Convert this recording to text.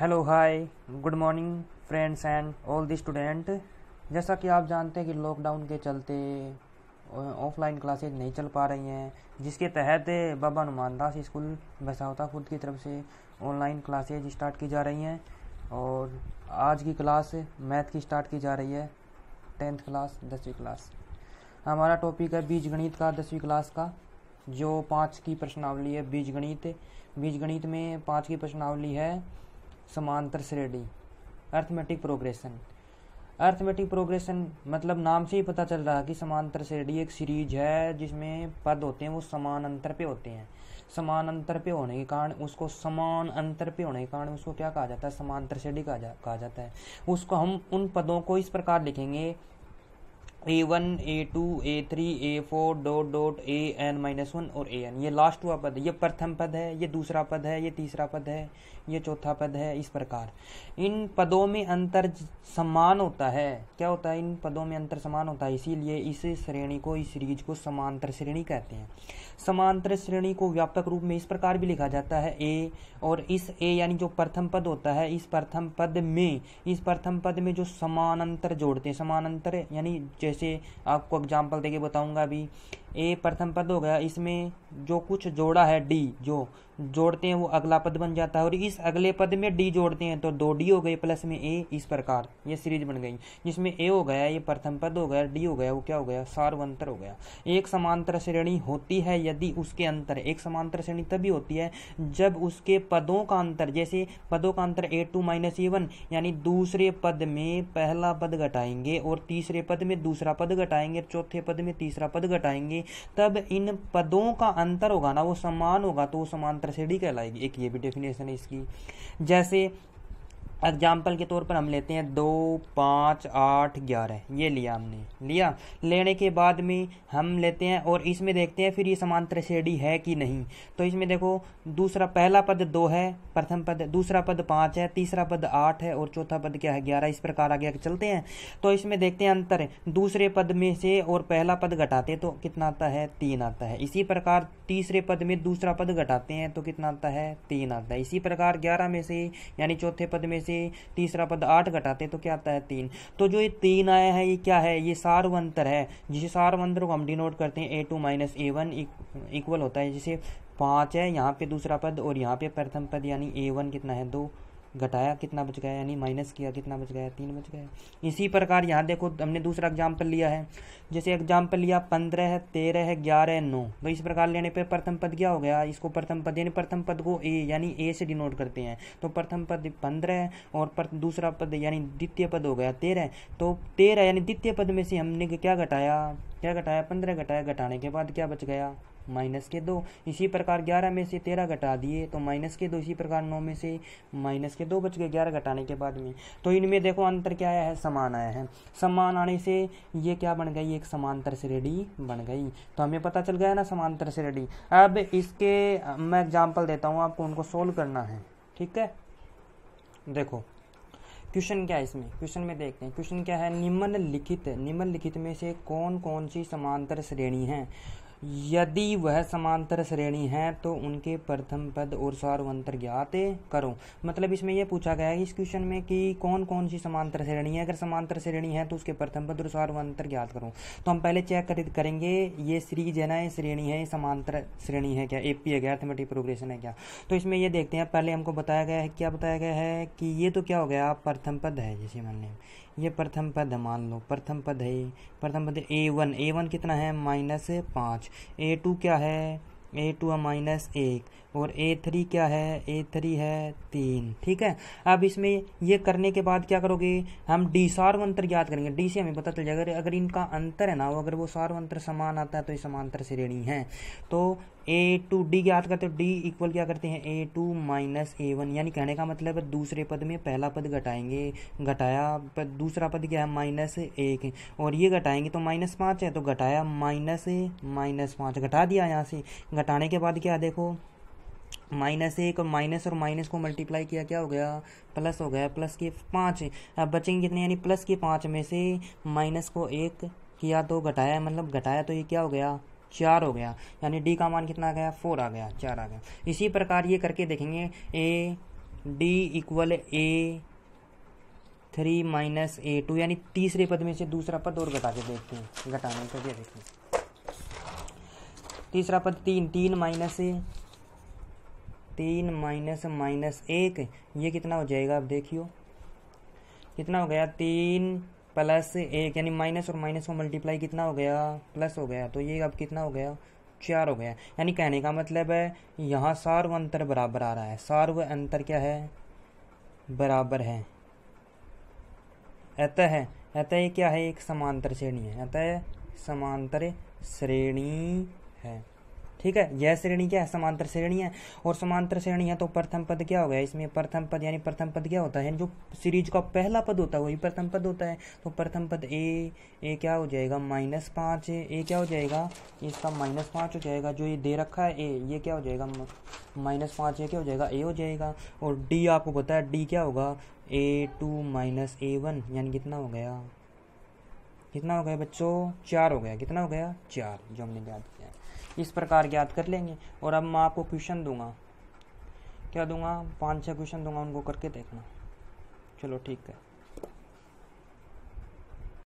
hello hi good morning friends and all the student जैसा कि आप जानते हैं कि लॉकडाउन के चलते ऑफलाइन क्लासेज नहीं चल पा रही हैं जिसके तहत बाबा हनुमान दास स्कूल बसावता खुद की तरफ से ऑनलाइन क्लासेज स्टार्ट की जा रही हैं और आज की क्लास मैथ की स्टार्ट की जा रही है टेंथ क्लास दसवीं क्लास हमारा टॉपिक है बीज गणित का दसवीं क्लास का जो पाँच की प्रश्नावली है बीज गणित बीज गणित में पाँच की प्रश्नावली है समांतर श्रेणी अर्थमेटिक प्रोग्रेशन अर्थमेटिक प्रोग्रेशन मतलब नाम से ही पता चल रहा है कि समांतर श्रेणी एक सीरीज है जिसमें पद होते हैं वो समान अंतर पे होते हैं समान अंतर पे होने के कारण उसको समान अंतर पे होने के कारण उसको क्या कहा जाता है समांतर श्रेणी कहा जा, कहा जाता है उसको हम उन पदों को इस प्रकार लिखेंगे a one a two a three a four dot dot a n minus one और ए एन ये लास्ट हुआ पद ये प्रथम पद है ये दूसरा पद है ये तीसरा पद है ये चौथा पद है इस प्रकार इन पदों में अंतर समान होता है क्या होता है इन पदों में अंतर समान होता है इसीलिए इस श्रेणी को इस सीरीज को समांतर श्रेणी कहते हैं समांतर श्रेणी को व्यापक रूप में इस प्रकार भी लिखा जाता है ए और इस ए यानी जो प्रथम पद होता है इस प्रथम पद में इस प्रथम पद में जो समानांतर जोड़ते हैं समानांतर यानी जैसे जैसे आपको एग्जाम्पल देके बताऊँगा अभी ए प्रथम पद हो गया इसमें जो कुछ जोड़ा है डी जो जोड़ते हैं वो अगला पद बन जाता है और इस अगले पद में डी जोड़ते हैं तो दो डी हो गए प्लस में ए इस प्रकार ये सीरीज बन गई जिसमें ए हो गया ये प्रथम पद हो गया डी हो गया वो क्या हो गया सार्वंतर हो गया एक समांतर श्रेणी होती है यदि उसके अंतर एक समांतर श्रेणी तभी होती है जब उसके पदों का अंतर जैसे पदों का अंतर a two minus a one यानी दूसरे पद में पहला पद घटाएंगे और तीसरे पद में दूसरा पद घटाएंगे चौथे पद में तीसरा पद घटाएंगे जाएंगी तब इन पदों का अंतर होगा ना वो समान होगा तो वो समांतर श्रेणी कहलाएगी एक ये भी डेफिनेशन है इसकी जैसे एग्जाम्पल के तौर पर हम लेते हैं दो पाँच आठ ग्यारह ये लिया हमने लिया लेने के बाद में हम लेते हैं और इसमें देखते हैं फिर ये समांतर श्रेणी है कि नहीं तो इसमें देखो दूसरा पहला पद दो है प्रथम पद दूसरा पद पाँच है तीसरा पद आठ है और चौथा पद क्या है ग्यारह इस प्रकार आगे आगे चलते हैं तो इसमें देखते हैं अंतर दूसरे पद में से और पहला पद घटाते तो कितना आता है तीन आता है इसी प्रकार तीसरे पद में दूसरा पद घटाते हैं तो कितना आता है तीन आता है इसी प्रकार ग्यारह में से यानी चौथे पद में से तीसरा पद आठ घटाते तो क्या आता है तीन तो जो ये तीन आया है ये क्या है ये सार्वंतर है जिसे सार्वंतर को हम डिनोट करते हैं a two minus a one equal होता है जिसे पाँच है यहाँ पे दूसरा पद और यहाँ पे प्रथम पद यानी ए वन कितना है दो घटाया कितना बच गया यानी माइनस किया कितना बच गया तीन बच गया इसी प्रकार यहाँ देखो हमने दूसरा एग्जाम्पल लिया है जैसे एग्जाम्पल लिया पंद्रह है तेरह है ग्यारह है नौ तो इस प्रकार लेने पे प्रथम पद क्या हो गया इसको प्रथम पद यानी प्रथम पद को ए यानी ए से डिनोट करते हैं तो प्रथम पद पंद्रह है और पर, दूसरा पद यानी द्वितीय पद हो गया तेरह तो तेरह यानी द्वितीय पद में से हमने क्या घटाया क्या घटाया पंद्रह घटाया घटाने के बाद क्या बच गया माइनस के दो इसी प्रकार ग्यारह में से तेरह घटा दिए तो माइनस के दो इसी प्रकार नौ में से माइनस के दो बच गए ग्यारह घटाने के बाद में तो इनमें देखो अंतर क्या आया है समान आया है समान आने से ये क्या बन गई एक समांतर श्रेणी बन गई तो हमें पता चल गया ना समांतर श्रेणी अब इसके मैं एग्जाम्पल देता हूँ आपको उनको सोल्व करना है ठीक है देखो क्वेश्चन क्या है इसमें क्वेश्चन में देखते हैं क्वेश्चन क्या है निम्नलिखित निम्नलिखित में से कौन कौन सी समांतर श्रेणी है यदि वह समांतर श्रेणी है तो उनके प्रथम पद और सार्वंतर ज्ञात करो मतलब इसमें यह पूछा गया है इस क्वेश्चन में कि कौन कौन सी समांतर श्रेणी है अगर समांतर श्रेणी है तो उसके प्रथम पद और सार्वंतर ज्ञात करो तो हम पहले चेक करेंगे ये श्री है श्रेणी है ये समांतर श्रेणी है क्या ए पी है क्या अर्थमेटिक प्रोग्रेशन है क्या तो इसमें यह देखते हैं पहले हमको बताया गया है क्या बताया गया है कि ये तो क्या हो गया प्रथम पद है जैसे मान लिया ये प्रथम पद मान लो प्रथम पद है प्रथम पद ए वन ए वन कितना है माइनस पाँच ए टू क्या है ए टू है माइनस एक और ए थ्री क्या है ए थ्री है तीन ठीक है अब इसमें ये करने के बाद क्या करोगे हम डी सार्व अंतर याद करेंगे डी से हमें पता चल जाएगा अगर इनका अंतर है ना वो अगर वो सार्व अंतर समान आता है तो ये समांतर श्रेणी है तो ए टू डी याद करते हो डी इक्वल क्या करते हैं a two minus a one यानी कहने का मतलब है दूसरे पद में पहला पद घटाएंगे घटाया दूसरा पद क्या है माइनस एक और ये घटाएंगे तो माइनस पाँच है तो घटाया माइनस माइनस पाँच घटा दिया यहाँ से घटाने के बाद क्या देखो माइनस एक और माइनस और माइनस को मल्टीप्लाई किया क्या हो गया प्लस हो गया प्लस के पाँच अब बचेंगे कितने यानी प्लस के पाँच में से माइनस को एक किया तो घटाया मतलब घटाया तो ये क्या हो गया चार हो गया यानी डी का मान कितना आ गया फोर आ गया चार आ गया इसी प्रकार ये करके देखेंगे a d equal a three minus a two यानी तीसरे पद में से दूसरा पद और घटा के देखते हैं घटाने को देखते हैं तीसरा पद तीन तीन माइनस ए तीन माइनस माइनस एक ये कितना हो जाएगा आप देखियो कितना हो गया तीन प्लस एक यानी माइनस और माइनस को मल्टीप्लाई कितना हो गया प्लस हो गया तो ये अब कितना हो गया चार हो गया यानी कहने का मतलब है यहाँ सार्व अंतर बराबर आ रहा है सार्व अंतर क्या है बराबर है अतः अतः क्या है एक समांतर श्रेणी है अतः समांतर श्रेणी है ठीक है यह श्रेणी क्या है समांतर श्रेणी है और समांतर श्रेणी है तो प्रथम पद क्या हो गया इसमें प्रथम पद यानी प्रथम पद क्या होता है जो सीरीज का पहला पद होता है वही प्रथम पद होता है तो प्रथम पद ए ए क्या हो जाएगा माइनस पाँच ए क्या हो जाएगा इसका माइनस पाँच हो जाएगा जो ये दे रखा है ए ये क्या हो जाएगा माइनस पाँच ए क्या हो जाएगा ए हो जाएगा और डी आपको पता है डी क्या होगा a two minus a one यानी कितना हो गया कितना हो गया बच्चों चार हो गया कितना हो गया चार जो हमने याद किया इस प्रकार याद कर लेंगे और अब मैं आपको क्वेश्चन दूंगा क्या दूंगा पाँच छः क्वेश्चन दूंगा उनको करके देखना चलो ठीक है